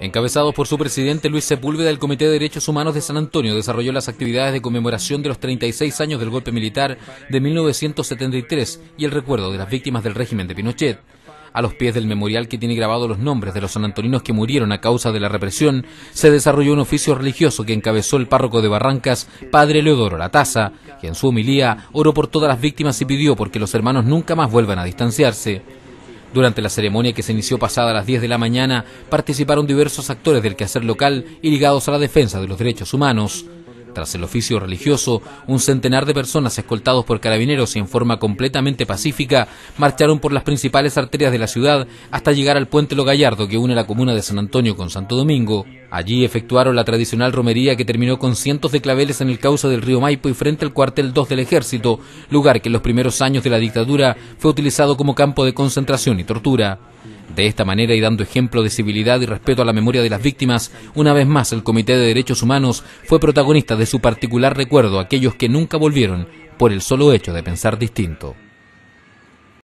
Encabezado por su presidente Luis Sepúlveda, el Comité de Derechos Humanos de San Antonio desarrolló las actividades de conmemoración de los 36 años del golpe militar de 1973 y el recuerdo de las víctimas del régimen de Pinochet. A los pies del memorial que tiene grabados los nombres de los sanantoninos que murieron a causa de la represión, se desarrolló un oficio religioso que encabezó el párroco de Barrancas, Padre Leodoro Lataza, que en su homilía oró por todas las víctimas y pidió porque los hermanos nunca más vuelvan a distanciarse. Durante la ceremonia que se inició pasada a las 10 de la mañana, participaron diversos actores del quehacer local y ligados a la defensa de los derechos humanos. Tras el oficio religioso, un centenar de personas escoltados por carabineros y en forma completamente pacífica marcharon por las principales arterias de la ciudad hasta llegar al puente Lo Gallardo que une la comuna de San Antonio con Santo Domingo. Allí efectuaron la tradicional romería que terminó con cientos de claveles en el cauce del río Maipo y frente al cuartel 2 del ejército, lugar que en los primeros años de la dictadura fue utilizado como campo de concentración y tortura. De esta manera y dando ejemplo de civilidad y respeto a la memoria de las víctimas, una vez más el Comité de Derechos Humanos fue protagonista de su particular recuerdo a aquellos que nunca volvieron por el solo hecho de pensar distinto.